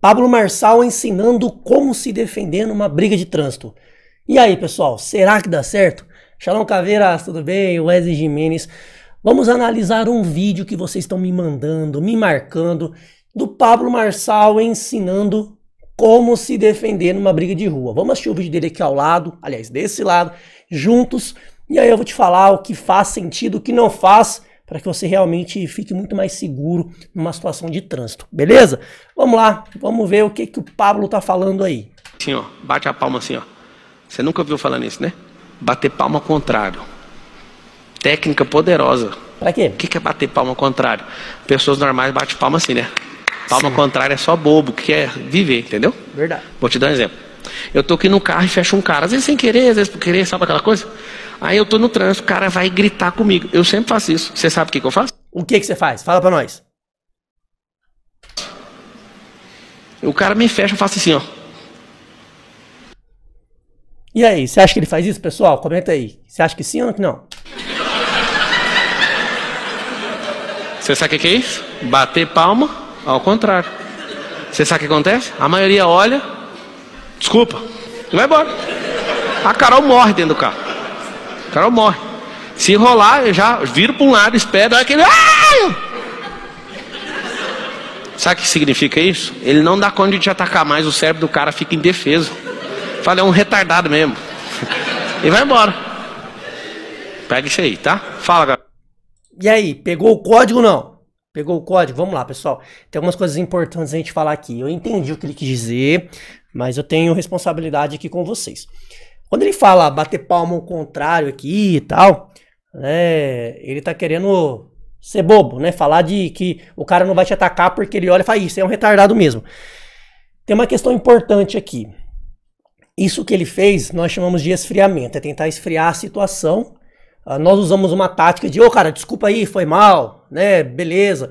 Pablo Marçal ensinando como se defender numa briga de trânsito. E aí, pessoal, será que dá certo? Shalom Caveiras, tudo bem? Wesley Jimenez. Vamos analisar um vídeo que vocês estão me mandando, me marcando, do Pablo Marçal ensinando como se defender numa briga de rua. Vamos assistir o vídeo dele aqui ao lado, aliás, desse lado, juntos, e aí eu vou te falar o que faz sentido, o que não faz para que você realmente fique muito mais seguro numa situação de trânsito, beleza? Vamos lá, vamos ver o que, que o Pablo tá falando aí. Sim, ó, bate a palma assim, ó. Você nunca ouviu falar nisso, né? Bater palma ao contrário. Técnica poderosa. Para quê? O que, que é bater palma ao contrário? Pessoas normais batem palma assim, né? Palma Sim. ao contrário é só bobo, que quer viver, entendeu? Verdade. Vou te dar um exemplo. Eu tô aqui no carro e fecho um cara, às vezes sem querer, às vezes por querer, sabe aquela coisa? Aí eu tô no trânsito, o cara vai gritar comigo. Eu sempre faço isso. Você sabe o que, que eu faço? O que, que você faz? Fala para nós. O cara me fecha, eu faço assim, ó. E aí, você acha que ele faz isso, pessoal? Comenta aí. Você acha que sim ou que não? Você sabe o que é isso? Bater palma ao contrário. Você sabe o que acontece? A maioria olha, desculpa, e vai embora. A Carol morre dentro do carro. O cara morre. Se enrolar, eu já viro para um lado, espera, aquele. Sabe o que significa isso? Ele não dá conta de te atacar mais, o cérebro do cara fica indefeso. Fala, é um retardado mesmo. e vai embora. Pega isso aí, tá? Fala, galera. E aí, pegou o código não? Pegou o código? Vamos lá, pessoal. Tem algumas coisas importantes a gente falar aqui. Eu entendi o que ele quis dizer, mas eu tenho responsabilidade aqui com vocês. Quando ele fala bater palma ao contrário aqui e tal, né, ele tá querendo ser bobo, né? Falar de que o cara não vai te atacar porque ele olha e fala, isso é um retardado mesmo. Tem uma questão importante aqui. Isso que ele fez, nós chamamos de esfriamento, é tentar esfriar a situação. Ah, nós usamos uma tática de, ô oh, cara, desculpa aí, foi mal, né? Beleza.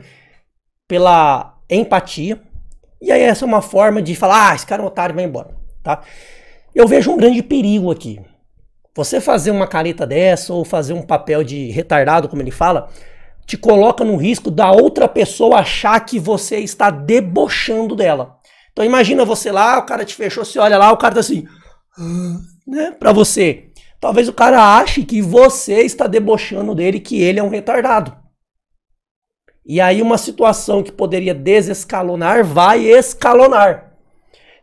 Pela empatia. E aí essa é uma forma de falar, ah, esse cara é um otário, vai embora, tá? Eu vejo um grande perigo aqui. Você fazer uma careta dessa ou fazer um papel de retardado, como ele fala, te coloca no risco da outra pessoa achar que você está debochando dela. Então imagina você lá, o cara te fechou, você olha lá, o cara tá assim, né, para você. Talvez o cara ache que você está debochando dele, que ele é um retardado. E aí uma situação que poderia desescalonar vai escalonar.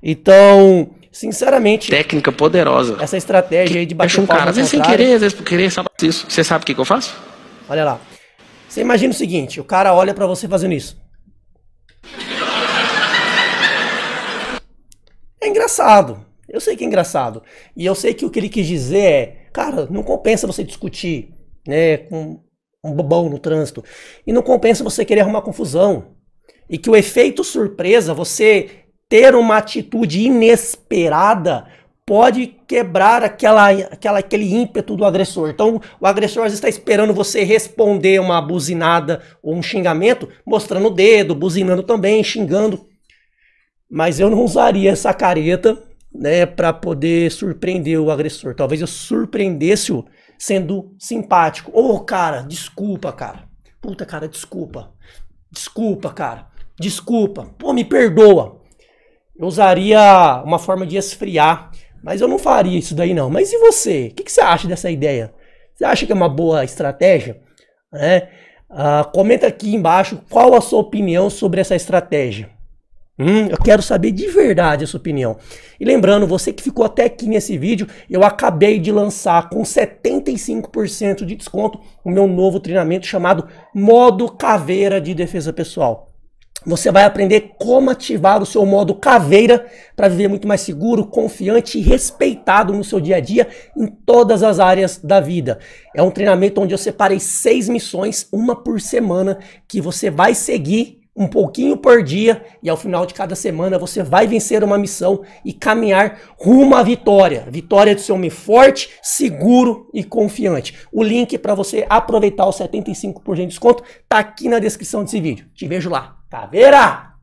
Então, Sinceramente. Técnica poderosa. Essa estratégia que aí de bater um cara, às vezes sem querer, às vezes por querer, sabe isso. Você sabe o que, que eu faço? Olha lá. Você imagina o seguinte: o cara olha para você fazendo isso. É engraçado. Eu sei que é engraçado. E eu sei que o que ele quis dizer é, cara, não compensa você discutir, né, com um bobão no trânsito. E não compensa você querer arrumar confusão. E que o efeito surpresa, você ter uma atitude inesperada pode quebrar aquela, aquela, aquele ímpeto do agressor. Então, o agressor às vezes está esperando você responder uma buzinada ou um xingamento, mostrando o dedo, buzinando também, xingando. Mas eu não usaria essa careta né, para poder surpreender o agressor. Talvez eu surpreendesse-o sendo simpático. Ô, oh, cara, desculpa, cara. Puta, cara, desculpa. Desculpa, cara. Desculpa. Pô, me perdoa eu usaria uma forma de esfriar, mas eu não faria isso daí não. Mas e você? O que, que você acha dessa ideia? Você acha que é uma boa estratégia? Uh, comenta aqui embaixo qual a sua opinião sobre essa estratégia. Hum, eu quero saber de verdade a sua opinião. E lembrando, você que ficou até aqui nesse vídeo, eu acabei de lançar com 75% de desconto o meu novo treinamento chamado Modo Caveira de Defesa Pessoal. Você vai aprender como ativar o seu modo caveira para viver muito mais seguro, confiante e respeitado no seu dia a dia em todas as áreas da vida. É um treinamento onde eu separei seis missões, uma por semana, que você vai seguir um pouquinho por dia, e ao final de cada semana você vai vencer uma missão e caminhar rumo à vitória. Vitória de ser homem forte, seguro e confiante. O link para você aproveitar os 75% de desconto está aqui na descrição desse vídeo. Te vejo lá. Caveira!